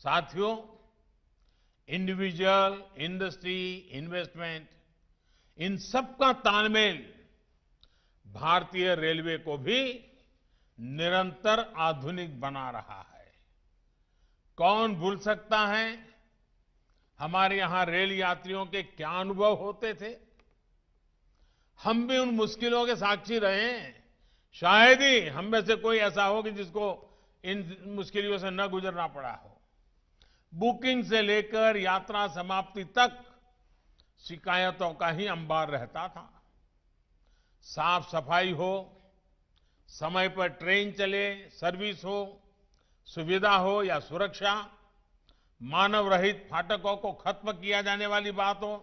साथियों individual industry investment इन सबका तालमेल भारतीय रेलवे को भी निरंतर आधुनिक बना रहा है कौन भूल सकता है हमारे यहां रेल यात्रियों के क्या अनुभव होते थे हम भी उन मुश्किलों के साक्षी रहे शायद ही हम में से कोई ऐसा हो कि जिसको इन मुश्किलों से न गुजरना पड़ा हो बुकिंग से लेकर यात्रा समाप्ति तक शिकायतों का ही अंबार रहता था साफ सफाई हो समय पर ट्रेन चले सर्विस हो सुविधा हो या सुरक्षा मानव रहित फाटकों को खत्म किया जाने वाली बात हो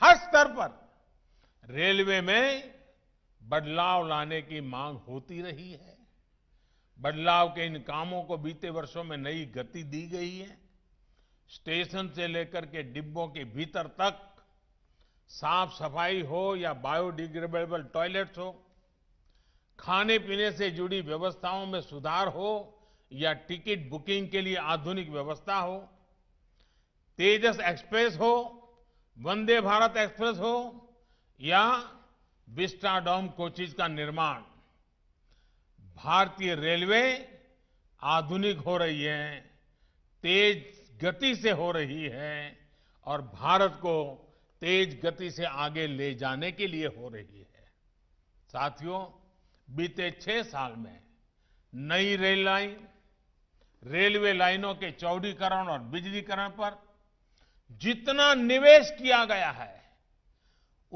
हर स्तर पर रेलवे में बदलाव लाने की मांग होती रही है बदलाव के इन कामों को बीते वर्षों में नई गति दी गई है स्टेशन से लेकर के डिब्बों के भीतर तक साफ सफाई हो या बायोडिग्रेडेबल टॉयलेट्स हो खाने पीने से जुड़ी व्यवस्थाओं में सुधार हो या टिकट बुकिंग के लिए आधुनिक व्यवस्था हो तेजस एक्सप्रेस हो वंदे भारत एक्सप्रेस हो या विस्टाडोम कोचिज का निर्माण भारतीय रेलवे आधुनिक हो रही है तेज गति से हो रही है और भारत को तेज गति से आगे ले जाने के लिए हो रही है साथियों बीते छह साल में नई रेल लाइन रेलवे लाइनों के चौड़ीकरण और बिजलीकरण पर जितना निवेश किया गया है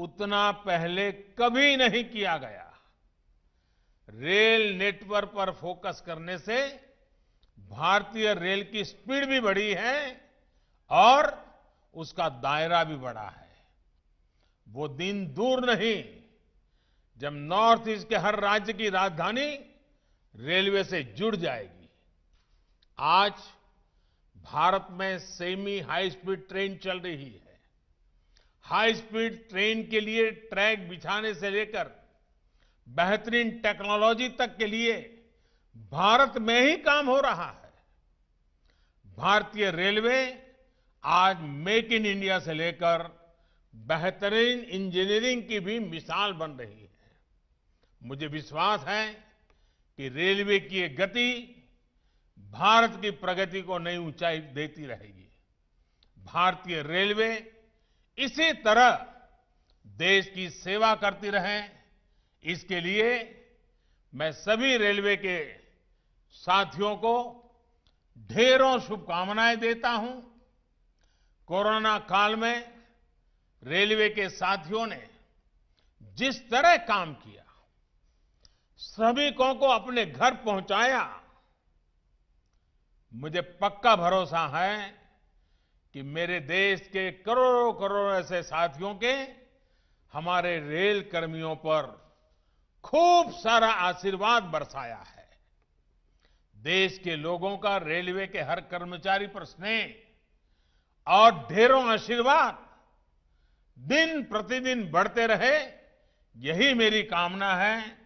उतना पहले कभी नहीं किया गया रेल नेटवर्क पर फोकस करने से भारतीय रेल की स्पीड भी बढ़ी है और उसका दायरा भी बढ़ा है वो दिन दूर नहीं जब नॉर्थ ईस्ट के हर राज्य की राजधानी रेलवे से जुड़ जाएगी आज भारत में सेमी हाई स्पीड ट्रेन चल रही है हाई स्पीड ट्रेन के लिए ट्रैक बिछाने से लेकर बेहतरीन टेक्नोलॉजी तक के लिए भारत में ही काम हो रहा है भारतीय रेलवे आज मेक इन इंडिया से लेकर बेहतरीन इंजीनियरिंग की भी मिसाल बन रही है मुझे विश्वास है कि रेलवे की ये गति भारत की प्रगति को नई ऊंचाई देती रहेगी भारतीय रेलवे इसी तरह देश की सेवा करती रहे इसके लिए मैं सभी रेलवे के साथियों को ढेरों शुभकामनाएं देता हूं कोरोना काल में रेलवे के साथियों ने जिस तरह काम किया श्रमिकों को अपने घर पहुंचाया मुझे पक्का भरोसा है कि मेरे देश के करोड़ों करोड़ों ऐसे साथियों के हमारे रेल कर्मियों पर खूब सारा आशीर्वाद बरसाया है देश के लोगों का रेलवे के हर कर्मचारी पर स्नेह और ढेरों आशीर्वाद दिन प्रतिदिन बढ़ते रहे यही मेरी कामना है